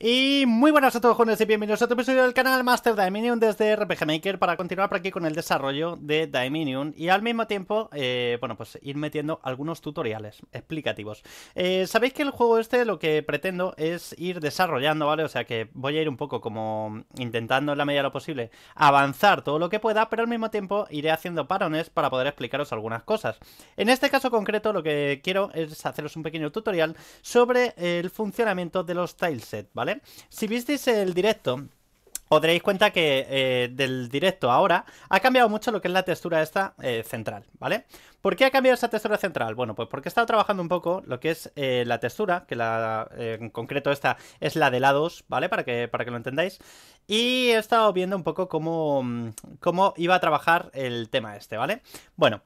Y muy buenas a todos jóvenes y bienvenidos a otro episodio del canal Master Dominion desde RPG Maker para continuar por aquí con el desarrollo de Dominion y al mismo tiempo, eh, bueno, pues ir metiendo algunos tutoriales explicativos. Eh, Sabéis que el juego este lo que pretendo es ir desarrollando, ¿vale? O sea que voy a ir un poco como intentando en la medida de lo posible avanzar todo lo que pueda, pero al mismo tiempo iré haciendo parones para poder explicaros algunas cosas. En este caso concreto lo que quiero es haceros un pequeño tutorial sobre el funcionamiento de los tileset, ¿vale? Si visteis el directo, os daréis cuenta que eh, del directo ahora ha cambiado mucho lo que es la textura esta eh, central, ¿vale? ¿Por qué ha cambiado esa textura central? Bueno, pues porque he estado trabajando un poco lo que es eh, la textura, que la en concreto esta es la de lados, ¿vale? Para que, para que lo entendáis. Y he estado viendo un poco cómo, mm, cómo iba a trabajar el tema este, ¿vale? Bueno...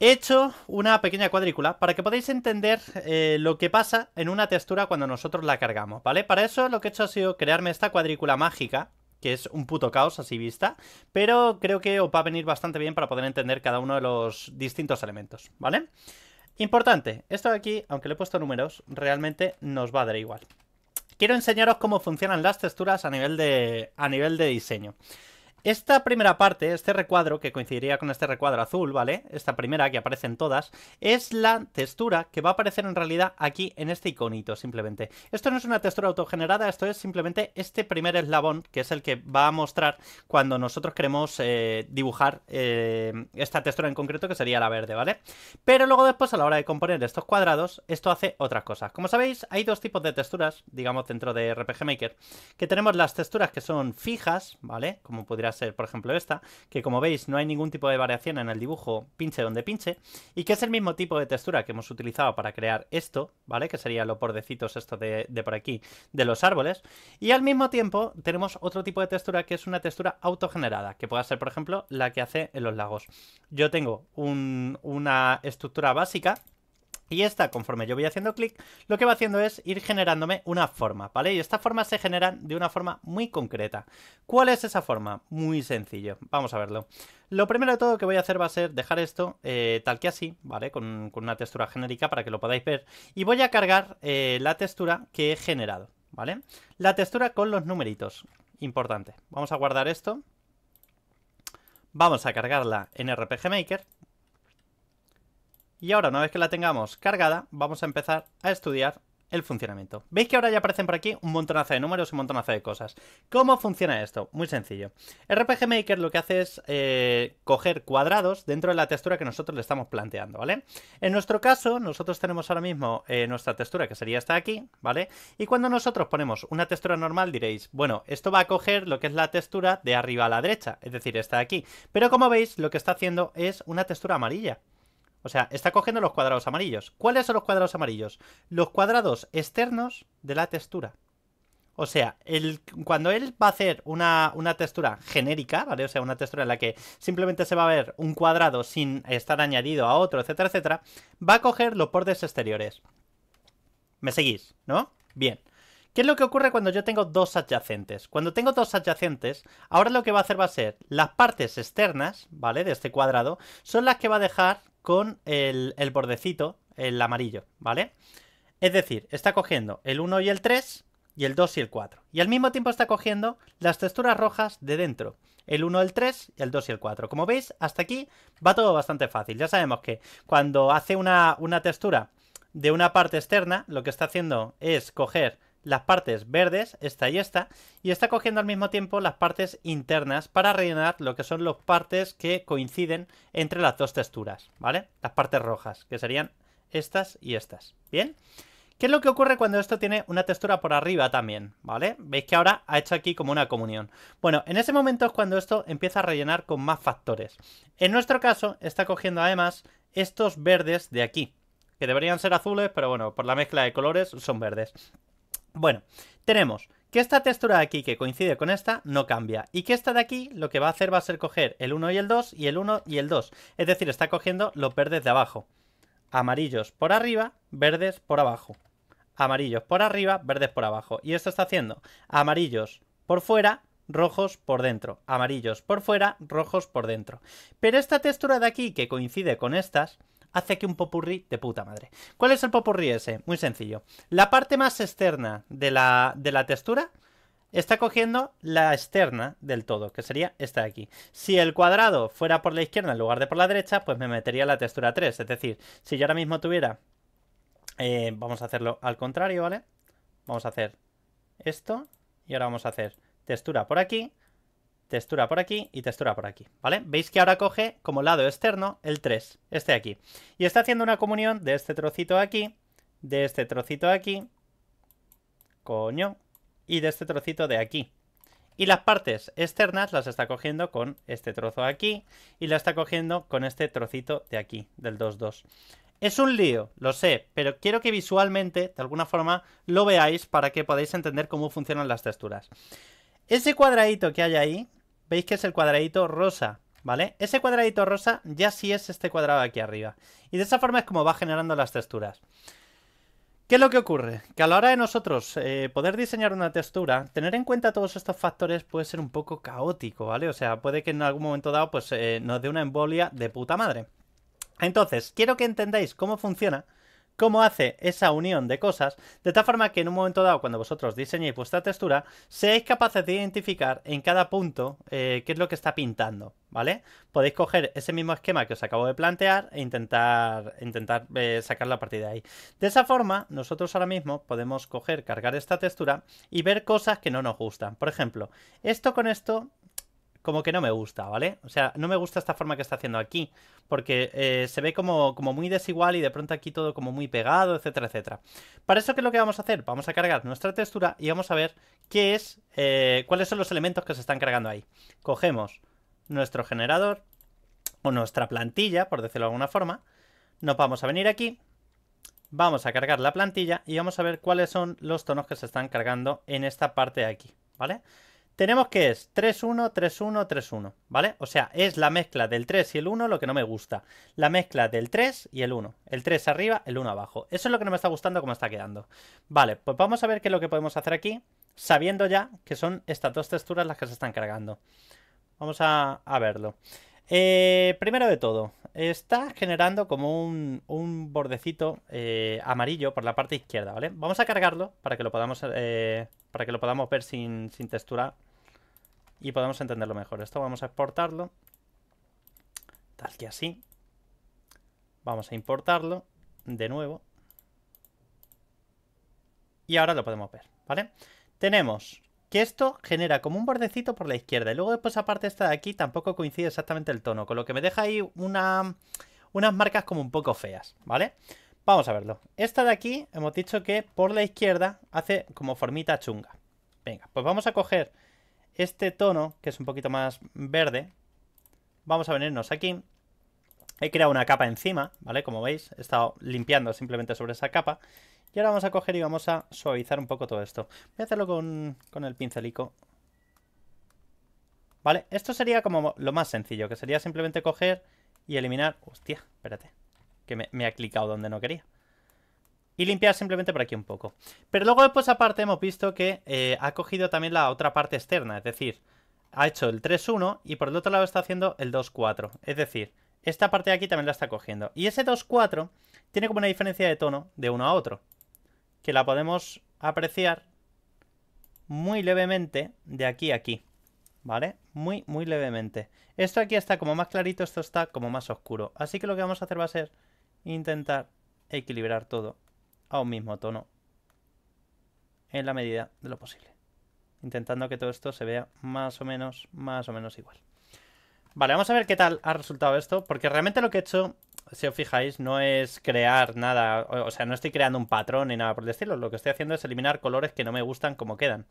He hecho una pequeña cuadrícula para que podáis entender eh, lo que pasa en una textura cuando nosotros la cargamos, ¿vale? Para eso lo que he hecho ha sido crearme esta cuadrícula mágica, que es un puto caos así vista, pero creo que os va a venir bastante bien para poder entender cada uno de los distintos elementos, ¿vale? Importante, esto de aquí, aunque le he puesto números, realmente nos va a dar igual. Quiero enseñaros cómo funcionan las texturas a nivel de, a nivel de diseño. Esta primera parte, este recuadro, que coincidiría con este recuadro azul, ¿vale? Esta primera que aparecen todas, es la textura que va a aparecer en realidad aquí en este iconito, simplemente. Esto no es una textura autogenerada, esto es simplemente este primer eslabón, que es el que va a mostrar cuando nosotros queremos eh, dibujar eh, esta textura en concreto, que sería la verde, ¿vale? Pero luego después, a la hora de componer estos cuadrados, esto hace otras cosas. Como sabéis, hay dos tipos de texturas, digamos, dentro de RPG Maker, que tenemos las texturas que son fijas, ¿vale? Como podría ser, por ejemplo, esta, que como veis no hay ningún tipo de variación en el dibujo pinche donde pinche, y que es el mismo tipo de textura que hemos utilizado para crear esto, ¿vale? Que sería los pordecitos esto de, por aquí, de los árboles, y al mismo tiempo tenemos otro tipo de textura que es una textura autogenerada, que puede ser, por ejemplo, la que hace en los lagos. Yo tengo una estructura básica y esta, conforme yo voy haciendo clic, lo que va haciendo es ir generándome una forma, ¿vale? Y estas formas se generan de una forma muy concreta. ¿Cuál es esa forma? Muy sencillo, vamos a verlo. Lo primero de todo que voy a hacer va a ser dejar esto eh, tal que así, ¿vale? Con, una textura genérica para que lo podáis ver. Y voy a cargar eh, la textura que he generado, ¿vale? La textura con los numeritos, importante. Vamos a guardar esto. Vamos a cargarla en RPG Maker. Y ahora, una vez que la tengamos cargada, vamos a empezar a estudiar el funcionamiento. Veis que ahora ya aparecen por aquí un montonazo de números y un montonazo de cosas. ¿Cómo funciona esto? Muy sencillo. RPG Maker lo que hace es eh, coger cuadrados dentro de la textura que nosotros le estamos planteando, ¿vale? En nuestro caso, nosotros tenemos ahora mismo eh, nuestra textura que sería esta aquí, ¿vale? Y cuando nosotros ponemos una textura normal diréis, bueno, esto va a coger lo que es la textura de arriba a la derecha, es decir, esta de aquí. Pero como veis, lo que está haciendo es una textura amarilla. O sea, está cogiendo los cuadrados amarillos. ¿Cuáles son los cuadrados amarillos? Los cuadrados externos de la textura. O sea, cuando él va a hacer una, una, textura genérica, ¿vale? O sea, una textura en la que simplemente se va a ver un cuadrado sin estar añadido a otro, etcétera, etcétera, va a coger los bordes exteriores. ¿Me seguís? ¿No? Bien. ¿Qué es lo que ocurre cuando yo tengo dos adyacentes? Cuando tengo dos adyacentes, ahora lo que va a hacer va a ser las partes externas, ¿vale? De este cuadrado, son las que va a dejar con el, bordecito, el amarillo, ¿vale? Es decir, está cogiendo el 1 y el 3 y el 2 y el 4. Y al mismo tiempo está cogiendo las texturas rojas de dentro. El 1, el 3 el 2 y el 4. Como veis, hasta aquí va todo bastante fácil. Ya sabemos que cuando hace una, una textura de una parte externa, lo que está haciendo es coger las partes verdes, esta y esta, y está cogiendo al mismo tiempo las partes internas para rellenar lo que son las partes que coinciden entre las dos texturas, ¿vale? Las partes rojas, que serían estas y estas, ¿bien? ¿Qué es lo que ocurre cuando esto tiene una textura por arriba también? ¿Vale? Veis que ahora ha hecho aquí como una comunión. Bueno, en ese momento es cuando esto empieza a rellenar con más factores. En nuestro caso, está cogiendo además estos verdes de aquí, que deberían ser azules, pero bueno, por la mezcla de colores son verdes. Bueno, tenemos que esta textura de aquí que coincide con esta no cambia y que esta de aquí lo que va a hacer va a ser coger el 1 y el 2 y el 1 y el 2. Es decir, está cogiendo los verdes de abajo. Amarillos por arriba, verdes por abajo. Amarillos por arriba, verdes por abajo. Y esto está haciendo amarillos por fuera, rojos por dentro. Amarillos por fuera, rojos por dentro. Pero esta textura de aquí que coincide con estas hace que un popurrí de puta madre. ¿Cuál es el popurrí ese? Muy sencillo. La parte más externa de la, de la textura está cogiendo la externa del todo, que sería esta de aquí. Si el cuadrado fuera por la izquierda en lugar de por la derecha, pues me metería la textura 3. Es decir, si yo ahora mismo tuviera... Eh, vamos a hacerlo al contrario, ¿vale? Vamos a hacer esto y ahora vamos a hacer textura por aquí textura por aquí y textura por aquí, ¿vale? Veis que ahora coge como lado externo el 3, este de aquí. Y está haciendo una comunión de este trocito de aquí, de este trocito de aquí, coño, y de este trocito de aquí. Y las partes externas las está cogiendo con este trozo de aquí y la está cogiendo con este trocito de aquí, del 2-2. Es un lío, lo sé, pero quiero que visualmente, de alguna forma, lo veáis para que podáis entender cómo funcionan las texturas. Ese cuadradito que hay ahí, veis que es el cuadradito rosa, ¿vale? Ese cuadradito rosa ya sí es este cuadrado aquí arriba. Y de esa forma es como va generando las texturas. ¿Qué es lo que ocurre? Que a la hora de nosotros eh, poder diseñar una textura, tener en cuenta todos estos factores puede ser un poco caótico, ¿vale? O sea, puede que en algún momento dado pues, eh, nos dé una embolia de puta madre. Entonces, quiero que entendáis cómo funciona cómo hace esa unión de cosas, de tal forma que en un momento dado, cuando vosotros diseñéis vuestra textura, seáis capaces de identificar en cada punto eh, qué es lo que está pintando, ¿vale? Podéis coger ese mismo esquema que os acabo de plantear e intentar, intentar eh, sacar la partida de ahí. De esa forma, nosotros ahora mismo podemos coger, cargar esta textura y ver cosas que no nos gustan. Por ejemplo, esto con esto como que no me gusta, ¿vale? O sea, no me gusta esta forma que está haciendo aquí, porque eh, se ve como, como muy desigual y de pronto aquí todo como muy pegado, etcétera, etcétera. Para eso, ¿qué es lo que vamos a hacer? Vamos a cargar nuestra textura y vamos a ver qué es, eh, cuáles son los elementos que se están cargando ahí. Cogemos nuestro generador o nuestra plantilla, por decirlo de alguna forma, nos vamos a venir aquí, vamos a cargar la plantilla y vamos a ver cuáles son los tonos que se están cargando en esta parte de aquí, ¿vale? vale tenemos que es 3-1, 3-1, 3-1, ¿vale? O sea, es la mezcla del 3 y el 1 lo que no me gusta. La mezcla del 3 y el 1. El 3 arriba, el 1 abajo. Eso es lo que no me está gustando como está quedando. Vale, pues vamos a ver qué es lo que podemos hacer aquí, sabiendo ya que son estas dos texturas las que se están cargando. Vamos a, a verlo. Eh, primero de todo, está generando como un, bordecito eh, amarillo por la parte izquierda, ¿vale? Vamos a cargarlo para que lo podamos, eh, para que lo podamos ver sin, sin, textura y podamos entenderlo mejor. Esto vamos a exportarlo, tal que así. Vamos a importarlo de nuevo. Y ahora lo podemos ver, ¿vale? Tenemos que esto genera como un bordecito por la izquierda. Y luego después aparte esta de aquí tampoco coincide exactamente el tono, con lo que me deja ahí unas marcas como un poco feas, ¿vale? Vamos a verlo. Esta de aquí hemos dicho que por la izquierda hace como formita chunga. Venga, pues vamos a coger este tono, que es un poquito más verde. Vamos a venirnos aquí. He creado una capa encima, ¿vale? Como veis, he estado limpiando simplemente sobre esa capa. Y ahora vamos a coger y vamos a suavizar un poco todo esto. Voy a hacerlo con, el pincelico. Vale, esto sería como lo más sencillo, que sería simplemente coger y eliminar... Hostia, espérate, que me, ha clicado donde no quería. Y limpiar simplemente por aquí un poco. Pero luego después pues, aparte hemos visto que eh, ha cogido también la otra parte externa, es decir, ha hecho el 3-1 y por el otro lado está haciendo el 2-4. Es decir, esta parte de aquí también la está cogiendo. Y ese 2-4 tiene como una diferencia de tono de uno a otro que la podemos apreciar muy levemente de aquí a aquí. ¿Vale? Muy, muy levemente. Esto aquí está como más clarito, esto está como más oscuro. Así que lo que vamos a hacer va a ser intentar equilibrar todo a un mismo tono. En la medida de lo posible. Intentando que todo esto se vea más o menos, más o menos igual. Vale, vamos a ver qué tal ha resultado esto, porque realmente lo que he hecho si os fijáis, no es crear nada, o sea, no estoy creando un patrón ni nada por decirlo, Lo que estoy haciendo es eliminar colores que no me gustan como quedan.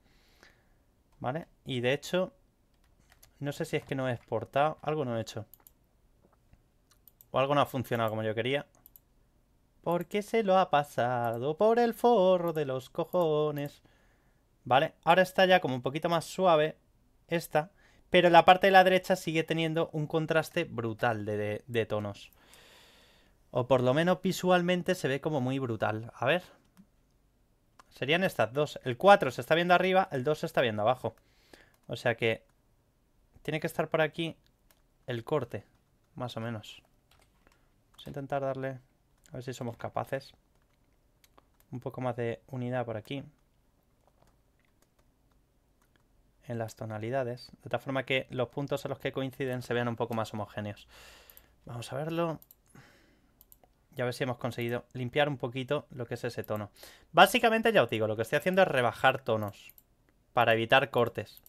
¿Vale? Y de hecho, no sé si es que no he exportado, algo no he hecho. O algo no ha funcionado como yo quería. ¿Por qué se lo ha pasado por el forro de los cojones. ¿Vale? Ahora está ya como un poquito más suave esta. Pero la parte de la derecha sigue teniendo un contraste brutal de tonos. O por lo menos visualmente se ve como muy brutal. A ver. Serían estas dos. El 4 se está viendo arriba, el 2 se está viendo abajo. O sea que tiene que estar por aquí el corte, más o menos. Vamos a intentar darle, a ver si somos capaces. Un poco más de unidad por aquí. En las tonalidades. De tal forma que los puntos a los que coinciden se vean un poco más homogéneos. Vamos a verlo. Ya ver si hemos conseguido limpiar un poquito lo que es ese tono. Básicamente, ya os digo, lo que estoy haciendo es rebajar tonos para evitar cortes.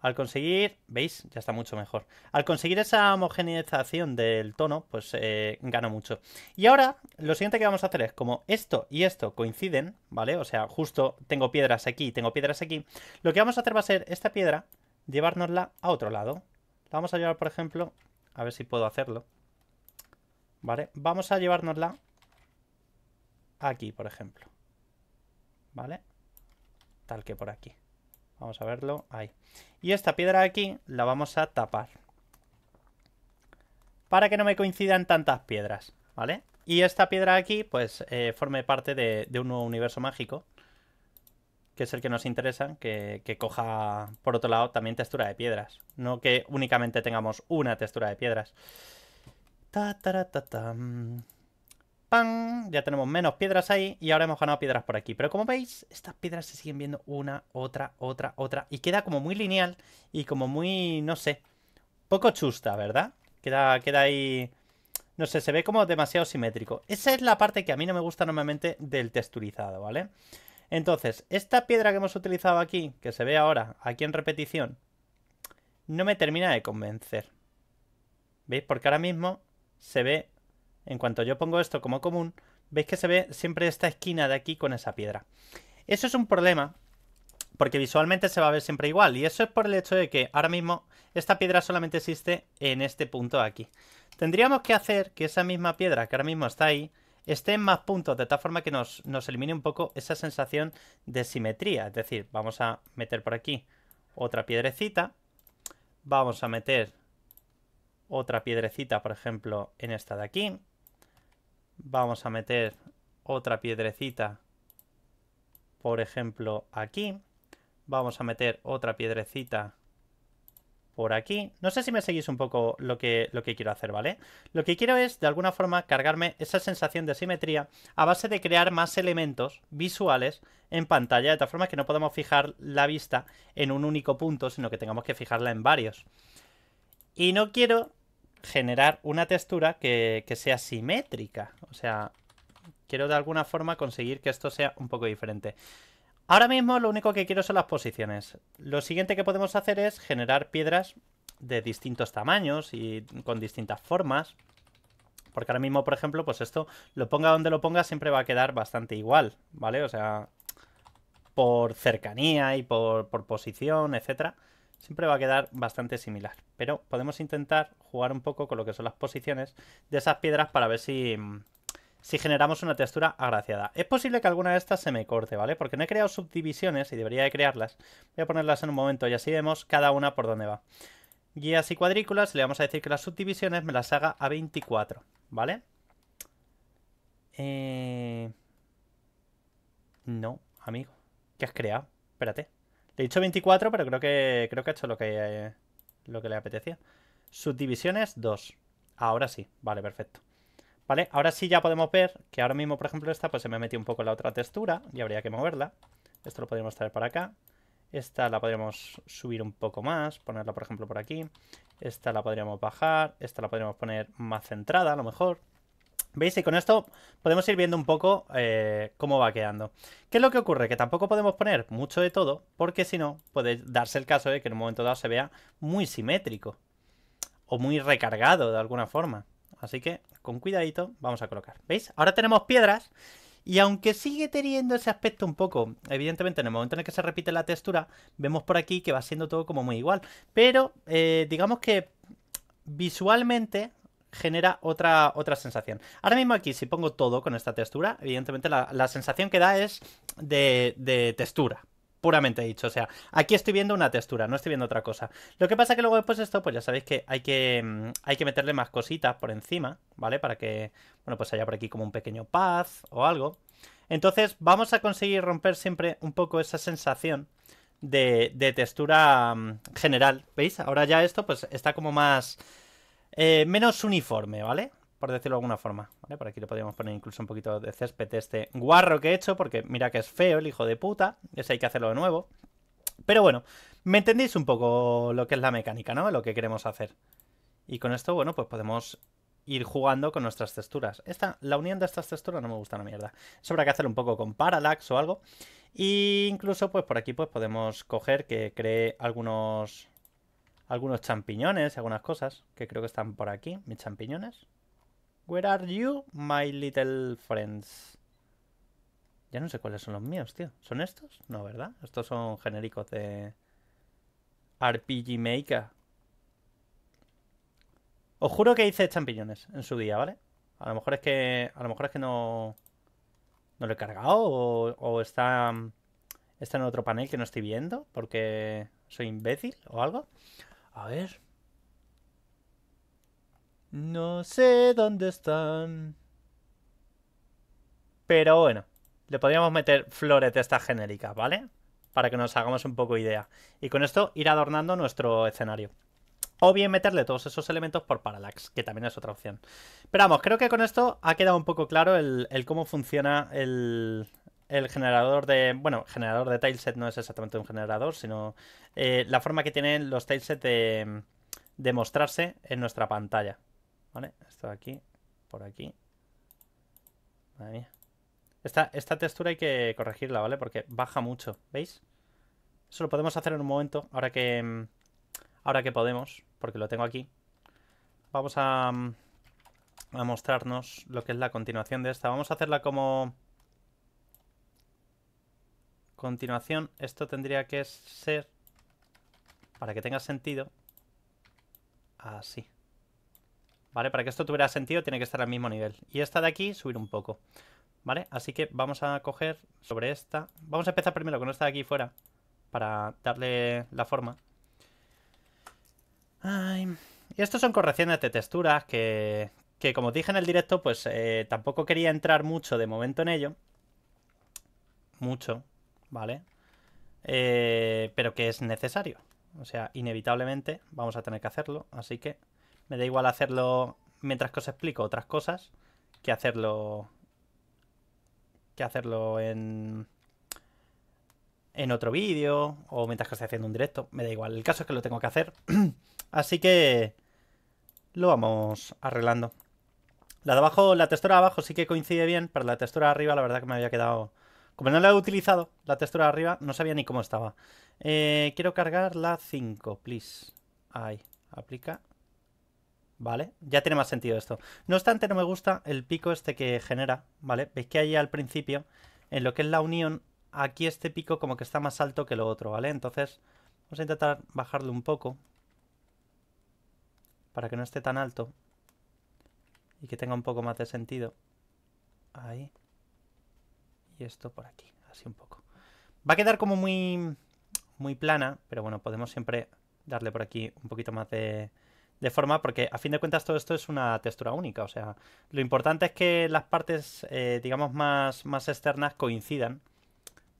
Al conseguir, ¿veis? Ya está mucho mejor. Al conseguir esa homogeneización del tono, pues eh, gano mucho. Y ahora, lo siguiente que vamos a hacer es, como esto y esto coinciden, ¿vale? O sea, justo tengo piedras aquí, tengo piedras aquí. Lo que vamos a hacer va a ser esta piedra, llevárnosla a otro lado. La vamos a llevar, por ejemplo, a ver si puedo hacerlo. Vale, vamos a llevárnosla aquí, por ejemplo. Vale, tal que por aquí. Vamos a verlo, ahí. Y esta piedra de aquí la vamos a tapar. Para que no me coincidan tantas piedras, ¿vale? Y esta piedra de aquí, pues, eh, forme parte de, un nuevo universo mágico. Que es el que nos interesa, que coja, por otro lado, también textura de piedras. No que únicamente tengamos una textura de piedras. Ta, ta, ta, ta, mm. ¡Pam! Ya tenemos menos piedras ahí y ahora hemos ganado piedras por aquí. Pero como veis, estas piedras se siguen viendo una, otra, otra, otra. Y queda como muy lineal y como muy, no sé, poco chusta, ¿verdad? Queda, queda ahí... No sé, se ve como demasiado simétrico. Esa es la parte que a mí no me gusta normalmente del texturizado, ¿vale? Entonces, esta piedra que hemos utilizado aquí, que se ve ahora, aquí en repetición, no me termina de convencer. ¿Veis? Porque ahora mismo se ve, en cuanto yo pongo esto como común, veis que se ve siempre esta esquina de aquí con esa piedra. Eso es un problema porque visualmente se va a ver siempre igual y eso es por el hecho de que ahora mismo esta piedra solamente existe en este punto aquí. Tendríamos que hacer que esa misma piedra que ahora mismo está ahí esté en más puntos de tal forma que nos, nos elimine un poco esa sensación de simetría. Es decir, vamos a meter por aquí otra piedrecita, vamos a meter otra piedrecita, por ejemplo, en esta de aquí. Vamos a meter otra piedrecita, por ejemplo, aquí. Vamos a meter otra piedrecita por aquí. No sé si me seguís un poco lo que, lo que quiero hacer, ¿vale? Lo que quiero es, de alguna forma, cargarme esa sensación de simetría a base de crear más elementos visuales en pantalla, de tal forma que no podamos fijar la vista en un único punto, sino que tengamos que fijarla en varios. Y no quiero generar una textura que, sea simétrica. O sea, quiero de alguna forma conseguir que esto sea un poco diferente. Ahora mismo lo único que quiero son las posiciones. Lo siguiente que podemos hacer es generar piedras de distintos tamaños y con distintas formas. Porque ahora mismo, por ejemplo, pues esto, lo ponga donde lo ponga, siempre va a quedar bastante igual, ¿vale? O sea, por cercanía y por, por posición, etcétera siempre va a quedar bastante similar. Pero podemos intentar jugar un poco con lo que son las posiciones de esas piedras para ver si, mm, si generamos una textura agraciada. Es posible que alguna de estas se me corte, ¿vale? Porque no he creado subdivisiones y debería de crearlas. Voy a ponerlas en un momento y así vemos cada una por dónde va. Guías y cuadrículas, le vamos a decir que las subdivisiones me las haga a 24, ¿vale? Eh... No, amigo. ¿Qué has creado? Espérate. Le he dicho 24, pero creo que creo que ha hecho lo que, lo que le apetecía. Subdivisiones 2. Ahora sí, vale, perfecto. Vale, ahora sí ya podemos ver que ahora mismo, por ejemplo, esta pues se me metió un poco la otra textura y habría que moverla. Esto lo podríamos traer para acá. Esta la podríamos subir un poco más, ponerla por ejemplo por aquí. Esta la podríamos bajar, esta la podríamos poner más centrada a lo mejor. ¿Veis? Y con esto podemos ir viendo un poco eh, cómo va quedando. ¿Qué es lo que ocurre? Que tampoco podemos poner mucho de todo, porque si no, puede darse el caso de que en un momento dado se vea muy simétrico. O muy recargado de alguna forma. Así que, con cuidadito, vamos a colocar. ¿Veis? Ahora tenemos piedras. Y aunque sigue teniendo ese aspecto un poco, evidentemente en el momento en el que se repite la textura, vemos por aquí que va siendo todo como muy igual. Pero, eh, digamos que visualmente genera otra, otra sensación. Ahora mismo aquí, si pongo todo con esta textura, evidentemente la, sensación que da es de, de textura, puramente dicho. O sea, aquí estoy viendo una textura, no estoy viendo otra cosa. Lo que pasa que luego después esto, pues ya sabéis que hay que, mm, hay que meterle más cositas por encima, ¿vale? Para que, bueno, pues haya por aquí como un pequeño paz o algo. Entonces vamos a conseguir romper siempre un poco esa sensación de, de textura mm, general. ¿Veis? Ahora ya esto pues está como más eh, menos uniforme, ¿vale? Por decirlo de alguna forma. Por aquí le podríamos poner incluso un poquito de césped este guarro que he hecho, porque mira que es feo el hijo de puta. Ese hay que hacerlo de nuevo. Pero bueno, me entendéis un poco lo que es la mecánica, ¿no? Lo que queremos hacer. Y con esto, bueno, pues podemos ir jugando con nuestras texturas. Esta, la unión de estas texturas no me gusta una mierda. Eso habrá que hacerlo un poco con parallax o algo. E incluso, pues por aquí pues podemos coger que cree algunos algunos champiñones, algunas cosas que creo que están por aquí, mis champiñones. Where are you, my little friends? Ya no sé cuáles son los míos, tío. ¿Son estos? No, ¿verdad? Estos son genéricos de RPG Maker. Os juro que hice champiñones en su día, ¿vale? A lo mejor es que. A lo mejor es que no. No lo he cargado. O, o está. Está en otro panel que no estoy viendo. Porque soy imbécil o algo. A ver. No sé dónde están. Pero bueno, le podríamos meter flores de estas genéricas, ¿vale? Para que nos hagamos un poco idea. Y con esto ir adornando nuestro escenario. O bien meterle todos esos elementos por parallax, que también es otra opción. Pero vamos, creo que con esto ha quedado un poco claro el cómo funciona el, el generador de. Bueno, generador de tileset no es exactamente un generador, sino eh, la forma que tienen los tileset de, de mostrarse en nuestra pantalla. ¿Vale? Esto de aquí, por aquí. Ahí. Esta, esta textura hay que corregirla, ¿vale? Porque baja mucho, ¿veis? Eso lo podemos hacer en un momento, ahora que. Ahora que podemos, porque lo tengo aquí. Vamos a, a mostrarnos lo que es la continuación de esta. Vamos a hacerla como continuación, esto tendría que ser, para que tenga sentido, así. ¿Vale? Para que esto tuviera sentido tiene que estar al mismo nivel. Y esta de aquí subir un poco. ¿Vale? Así que vamos a coger sobre esta. Vamos a empezar primero con esta de aquí fuera. Para darle la forma. Y estos son correcciones de texturas que, que como dije en el directo, pues eh, tampoco quería entrar mucho de momento en ello. Mucho. ¿vale? Eh, pero que es necesario. O sea, inevitablemente vamos a tener que hacerlo, así que me da igual hacerlo mientras que os explico otras cosas que hacerlo que hacerlo en en otro vídeo o mientras que estoy haciendo un directo, me da igual. El caso es que lo tengo que hacer, así que lo vamos arreglando. La de abajo, la textura de abajo sí que coincide bien, pero la textura de arriba la verdad que me había quedado como no la he utilizado, la textura de arriba, no sabía ni cómo estaba. Eh, quiero cargar la 5, please. Ahí, aplica. Vale, ya tiene más sentido esto. No obstante, no me gusta el pico este que genera, ¿vale? Veis que ahí al principio, en lo que es la unión, aquí este pico como que está más alto que lo otro, ¿vale? Entonces, vamos a intentar bajarlo un poco. Para que no esté tan alto. Y que tenga un poco más de sentido. Ahí esto por aquí, así un poco. Va a quedar como muy, muy plana, pero bueno, podemos siempre darle por aquí un poquito más de, forma, porque a fin de cuentas todo esto es una textura única, o sea, lo importante es que las partes, eh, digamos, más, más externas coincidan,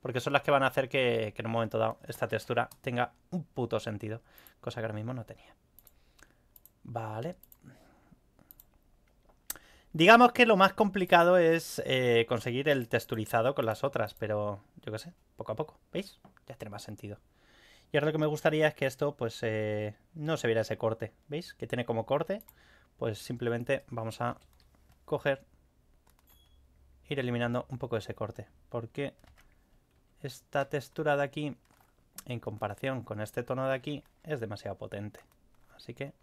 porque son las que van a hacer que, que en un momento dado esta textura tenga un puto sentido, cosa que ahora mismo no tenía. Vale. Digamos que lo más complicado es eh, conseguir el texturizado con las otras, pero yo qué sé, poco a poco, ¿veis? Ya tiene más sentido. Y ahora lo que me gustaría es que esto, pues, eh, no se viera ese corte, ¿veis? Que tiene como corte, pues simplemente vamos a coger, ir eliminando un poco ese corte, porque esta textura de aquí, en comparación con este tono de aquí, es demasiado potente. Así que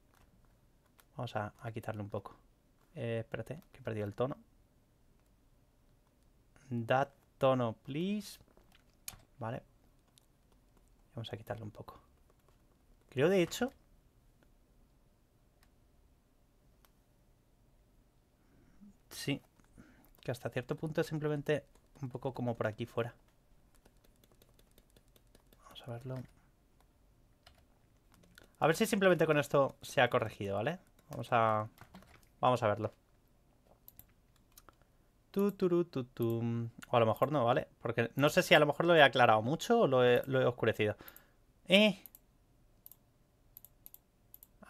vamos a quitarle un poco. Eh, espérate, que he perdido el tono. That tono, please. Vale. Vamos a quitarlo un poco. Creo, de hecho... Sí. Que hasta cierto punto es simplemente un poco como por aquí fuera. Vamos a verlo. A ver si simplemente con esto se ha corregido, ¿vale? Vamos a Vamos a verlo. Tu, tu, tu, o a lo mejor no, ¿vale? Porque no sé si a lo mejor lo he aclarado mucho o lo he, oscurecido. Eh.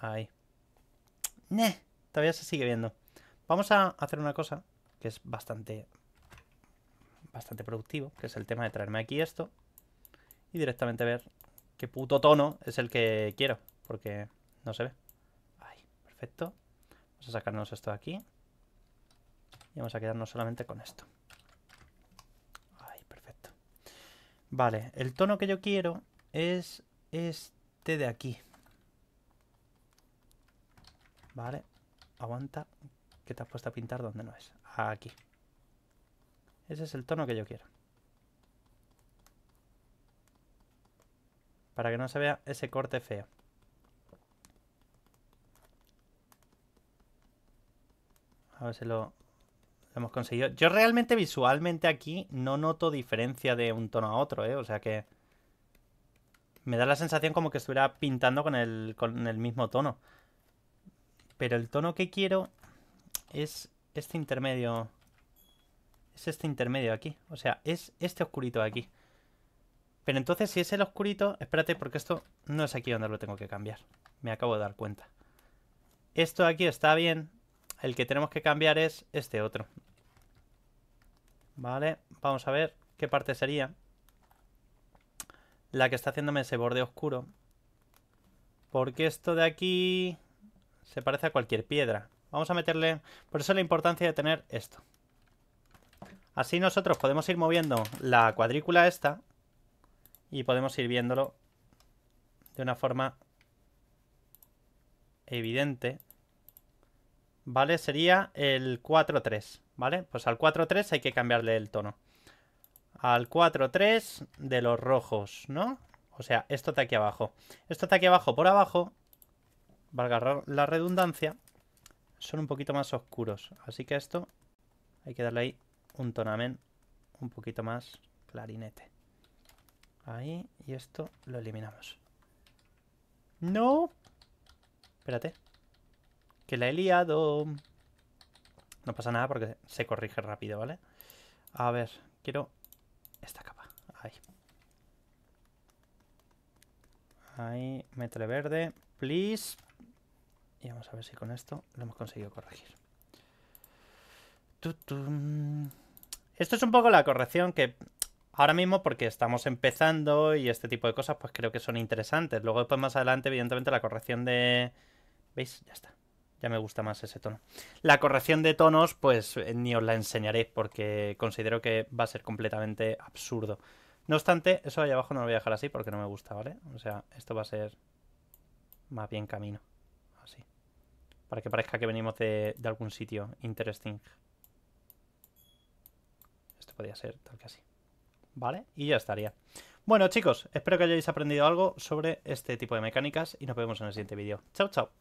Ahí. todavía se sigue viendo. Vamos a hacer una cosa que es bastante bastante productivo, que es el tema de traerme aquí esto y directamente ver qué puto tono es el que quiero, porque no se ve. Ahí, perfecto. Vamos a sacarnos esto de aquí. Y vamos a quedarnos solamente con esto. Ahí, perfecto. Vale, el tono que yo quiero es este de aquí. Vale, aguanta. Que te has puesto a pintar donde no es. Aquí. Ese es el tono que yo quiero. Para que no se vea ese corte feo. A ver si lo, hemos conseguido. Yo realmente visualmente aquí no noto diferencia de un tono a otro, ¿eh? O sea que... Me da la sensación como que estuviera pintando con el, con el mismo tono. Pero el tono que quiero es este intermedio. Es este intermedio aquí. O sea, es este oscurito aquí. Pero entonces si es el oscurito... Espérate, porque esto no es aquí donde lo tengo que cambiar. Me acabo de dar cuenta. Esto aquí está bien, el que tenemos que cambiar es este otro. Vale, vamos a ver qué parte sería. La que está haciéndome ese borde oscuro. Porque esto de aquí se parece a cualquier piedra. Vamos a meterle... Por eso la importancia de tener esto. Así nosotros podemos ir moviendo la cuadrícula esta. Y podemos ir viéndolo de una forma evidente. ¿vale? Sería el 4-3, ¿vale? Pues al 4-3 hay que cambiarle el tono. Al 4-3 de los rojos, ¿no? O sea, esto está aquí abajo. Esto está aquí abajo por abajo, valga la redundancia, son un poquito más oscuros. Así que esto hay que darle ahí un tonamen un poquito más clarinete. Ahí, y esto lo eliminamos. ¡No! Espérate, que la he liado. No pasa nada porque se corrige rápido, ¿vale? A ver, quiero esta capa. Ahí. Ahí, métele verde. Please. Y vamos a ver si con esto lo hemos conseguido corregir. Esto es un poco la corrección que ahora mismo porque estamos empezando y este tipo de cosas pues creo que son interesantes. Luego después pues, más adelante evidentemente la corrección de... ¿Veis? Ya está. Ya me gusta más ese tono. La corrección de tonos, pues eh, ni os la enseñaré porque considero que va a ser completamente absurdo. No obstante, eso ahí abajo no lo voy a dejar así porque no me gusta, ¿vale? O sea, esto va a ser más bien camino. Así. Para que parezca que venimos de, de algún sitio interesting. Esto podría ser tal que así. ¿Vale? Y ya estaría. Bueno chicos, espero que hayáis aprendido algo sobre este tipo de mecánicas y nos vemos en el siguiente vídeo. Chao, chao.